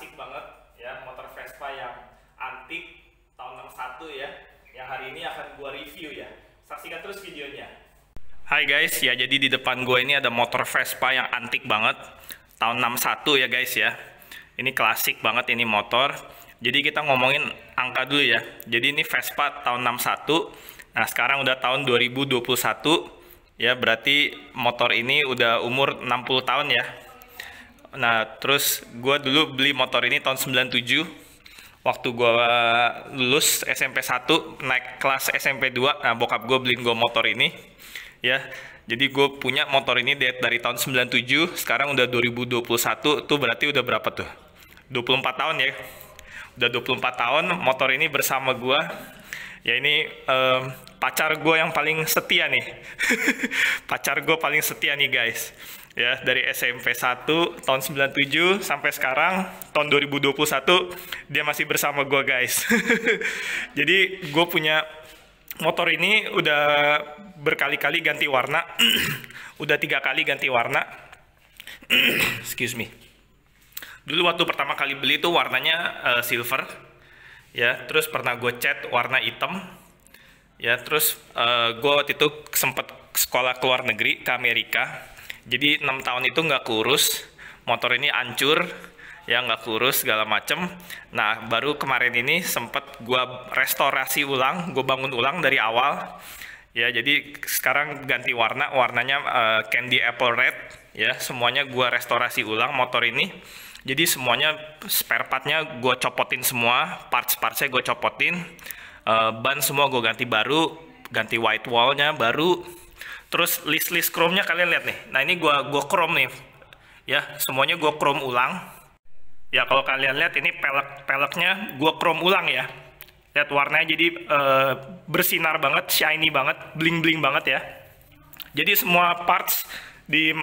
klasik banget ya motor Vespa yang antik tahun 61 ya yang hari ini akan gua review ya saksikan terus videonya Hai guys ya jadi di depan gue ini ada motor Vespa yang antik banget tahun 61 ya guys ya ini klasik banget ini motor jadi kita ngomongin angka dulu ya jadi ini Vespa tahun 61 nah sekarang udah tahun 2021 ya berarti motor ini udah umur 60 tahun ya Nah, terus gue dulu beli motor ini tahun 97 waktu gue lulus SMP 1 naik kelas SMP 2 nah bokap gue beliin gue motor ini ya jadi gue punya motor ini dari, tahun 97 sekarang udah 2021 tuh berarti udah berapa tuh 24 tahun ya udah 24 tahun motor ini bersama gue ya ini um, pacar gue yang paling setia nih pacar gue paling setia nih guys ya dari SMP 1 tahun 97 sampai sekarang tahun 2021 dia masih bersama gue guys jadi gue punya motor ini udah berkali-kali ganti warna udah tiga kali ganti warna excuse me dulu waktu pertama kali beli itu warnanya uh, silver ya terus pernah gue cat warna hitam ya terus uh, eh, gue waktu itu sempet sekolah ke luar negeri ke Amerika jadi enam tahun itu nggak kurus motor ini hancur ya nggak kurus segala macem nah baru kemarin ini sempet gue restorasi ulang gue bangun ulang dari awal ya jadi sekarang ganti warna warnanya uh, candy apple red ya semuanya gue restorasi ulang motor ini jadi semuanya spare partnya gue copotin semua parts-partsnya gue copotin uh, ban semua gue ganti baru ganti white wallnya baru terus list-list Chrome-nya kalian lihat nih. Nah, ini gue gua Chrome nih. Ya, semuanya gue Chrome ulang. Ya, kalau kalian lihat ini pelek-peleknya gua Chrome ulang ya. Lihat warnanya jadi uh, bersinar banget, shiny banget, bling-bling banget ya. Jadi semua parts di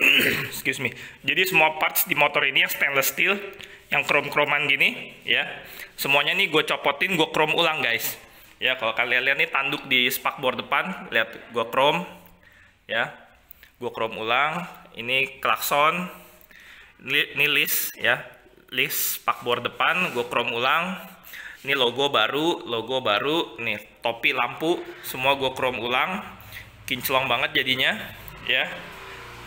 excuse me. Jadi semua parts di motor ini yang stainless steel, yang chrome-chroman gini ya. Semuanya nih gue copotin, gue chrome ulang guys. Ya kalau kalian lihat nih tanduk di spakbor depan, lihat gue chrome, ya gue chrome ulang ini klakson ini list ya list pakbor depan gue chrome ulang ini logo baru logo baru nih topi lampu semua gue chrome ulang kinclong banget jadinya ya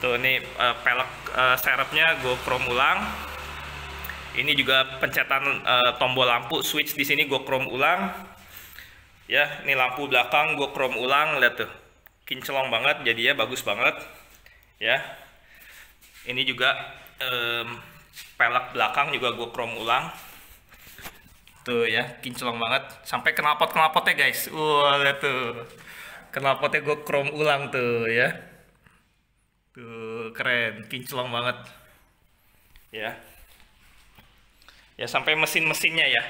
tuh ini uh, eh, pelek uh, serepnya gue chrome ulang ini juga pencetan uh, tombol lampu switch di sini gue chrome ulang ya ini lampu belakang gue chrome ulang lihat tuh kinclong banget jadi ya bagus banget ya ini juga um, pelek belakang juga gue chrome ulang tuh ya kinclong banget sampai knalpot knalpotnya guys wah lihat tuh knalpotnya gue chrome ulang tuh ya tuh keren kinclong banget ya ya sampai mesin mesinnya ya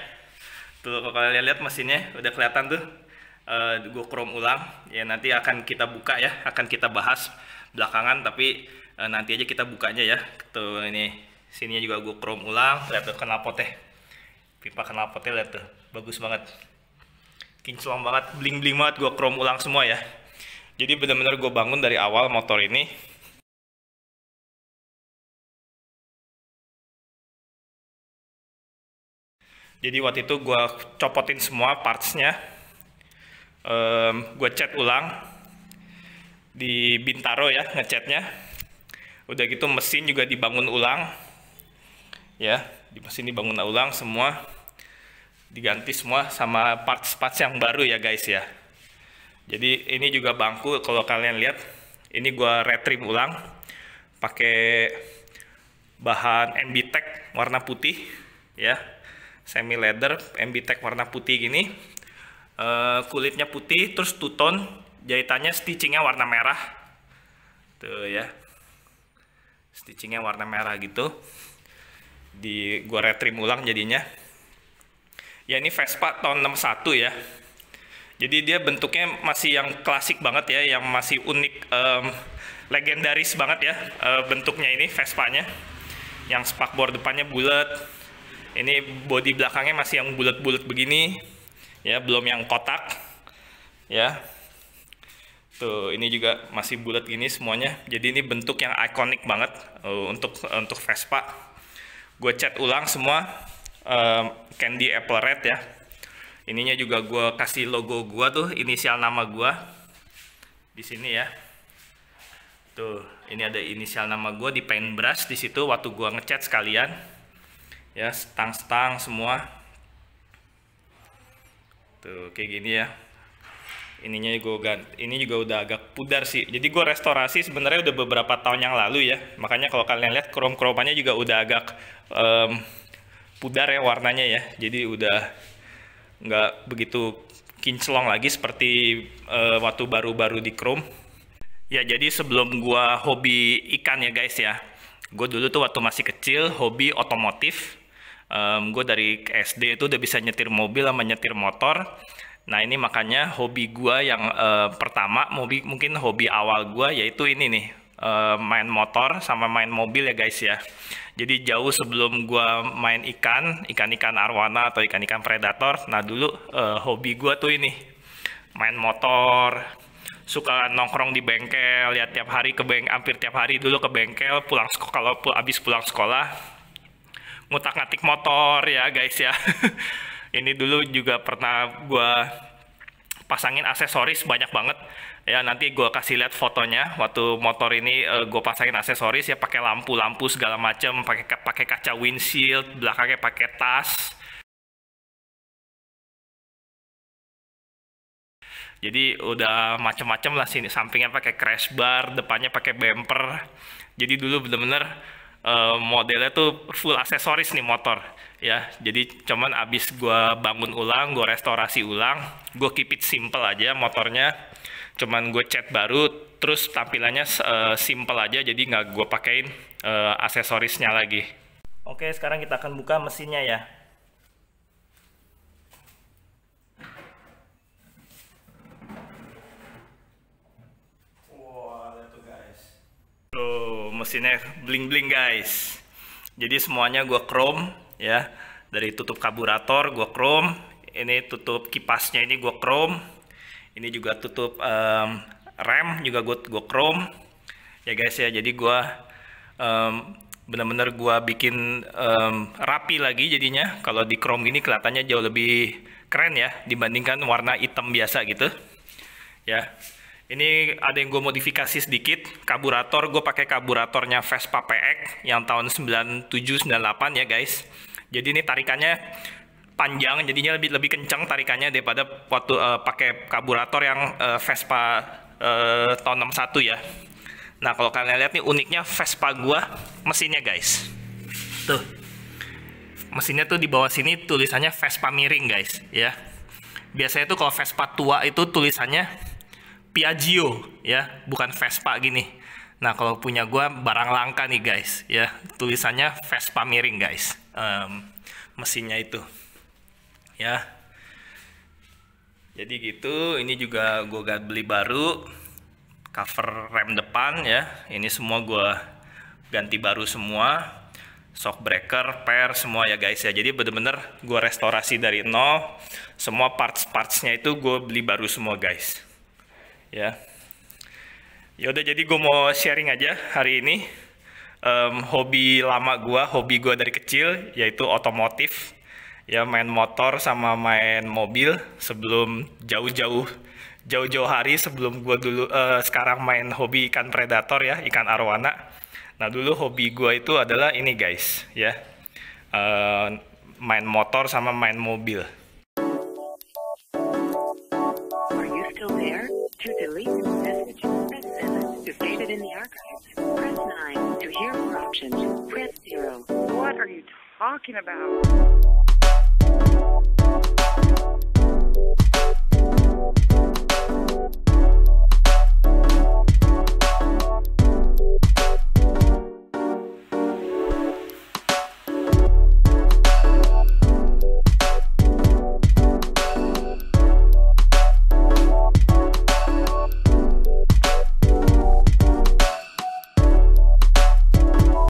tuh kalau kalian lihat mesinnya udah kelihatan tuh uh, eh, Google Chrome ulang ya nanti akan kita buka ya akan kita bahas belakangan tapi uh, nanti aja kita bukanya ya tuh ini sininya juga gue Chrome ulang lihat tuh teh pipa knalpot teh lihat tuh bagus banget kinclong banget bling bling banget gue Chrome ulang semua ya jadi benar-benar gue bangun dari awal motor ini Jadi waktu itu gue copotin semua partsnya um, gue chat ulang di Bintaro ya ngechatnya udah gitu mesin juga dibangun ulang ya di mesin dibangun ulang semua diganti semua sama parts-parts yang baru ya guys ya jadi ini juga bangku kalau kalian lihat ini gua retrim ulang pakai bahan MB Tech warna putih ya semi leather MB Tech warna putih gini Eh, kulitnya putih terus two tone jahitannya stitchingnya warna merah tuh ya stitchingnya warna merah gitu di gua retrim ulang jadinya ya ini Vespa tahun 61 ya jadi dia bentuknya masih yang klasik banget ya yang masih unik um, legendaris banget ya uh, bentuknya ini Vespanya yang spakbor depannya bulat ini body belakangnya masih yang bulat-bulat begini ya belum yang kotak ya tuh ini juga masih bulat gini semuanya jadi ini bentuk yang ikonik banget uh, untuk untuk Vespa gue cat ulang semua uh, candy apple red ya ininya juga gue kasih logo gue tuh inisial nama gue di sini ya tuh ini ada inisial nama gue di paintbrush di situ waktu gue ngecat sekalian ya stang-stang semua tuh gitu. kayak gini ya ininya gue ganti ini juga udah agak pudar sih jadi gue restorasi sebenarnya udah beberapa tahun yang lalu ya makanya kalau kalian lihat krom kromannya juga udah agak um, pudar ya warnanya ya jadi udah nggak begitu kinclong lagi seperti uh, waktu baru-baru di chrome ya jadi sebelum gue hobi ikan ya guys ya gue dulu tuh waktu masih kecil hobi otomotif um, gue dari SD itu udah bisa nyetir mobil sama nyetir motor nah ini makanya hobi gue yang uh, pertama hobi mungkin hobi awal gue yaitu ini nih uh, main motor sama main mobil ya guys ya jadi jauh sebelum gue main ikan ikan-ikan arwana atau ikan-ikan predator nah dulu uh, hobi gue tuh ini main motor suka nongkrong di bengkel ya tiap hari ke bengkel hampir tiap hari dulu ke bengkel pulang kalau abis pulang sekolah ngutak-ngatik motor ya guys ya. ini dulu juga pernah gue pasangin aksesoris banyak banget ya nanti gue kasih lihat fotonya waktu motor ini uh, eh, gue pasangin aksesoris ya pakai lampu-lampu segala macem pakai pakai kaca windshield belakangnya pakai tas jadi udah macem-macem lah sini sampingnya pakai crash bar depannya pakai bumper jadi dulu bener-bener uh, modelnya tuh full aksesoris nih motor ya jadi cuman abis gue bangun ulang gue restorasi ulang gue keep it simple aja motornya cuman gue cat baru terus tampilannya uh, simple aja jadi nggak gue pakein uh, aksesorisnya lagi oke sekarang kita akan buka mesinnya ya wow, guys. Tuh mesinnya bling-bling guys. Jadi semuanya gue chrome ya. Dari tutup karburator gue chrome. Ini tutup kipasnya ini gue chrome. Ini juga tutup um, rem juga gue gue chrome. Ya guys ya. Jadi gue um, bener bener gue bikin um, rapi lagi jadinya. Kalau di chrome ini kelihatannya jauh lebih keren ya dibandingkan warna hitam biasa gitu. Ya, ini ada yang gue modifikasi sedikit, karburator gue pakai karburatornya Vespa PX yang tahun 97-98 ya guys. Jadi ini tarikannya panjang, jadinya lebih lebih kencang tarikannya daripada waktu uh, pakai karburator yang uh, Vespa uh, tahun 61 ya. Nah kalau kalian lihat nih uniknya Vespa gue mesinnya guys, tuh mesinnya tuh di bawah sini tulisannya Vespa miring guys ya. Biasanya tuh kalau Vespa tua itu tulisannya Piaggio ya, bukan Vespa gini. Nah, kalau punya gua barang langka nih guys, ya tulisannya Vespa miring guys, um, mesinnya itu, ya. Jadi gitu, ini juga gua gak beli baru, cover rem depan ya, ini semua gua ganti baru semua, shock breaker, per semua ya guys ya. Jadi bener-bener gue restorasi dari nol, semua parts-partsnya itu gue beli baru semua guys. Ya. ya udah jadi gue mau sharing aja hari ini um, hobi lama gue hobi gue dari kecil yaitu otomotif ya main motor sama main mobil sebelum jauh-jauh jauh-jauh hari sebelum gue dulu uh, sekarang main hobi ikan predator ya ikan arwana nah dulu hobi gue itu adalah ini guys ya uh, main motor sama main mobil To delete this message, press 7. To save it in the archives, press 9. To hear more options, press 0. What are you talking about?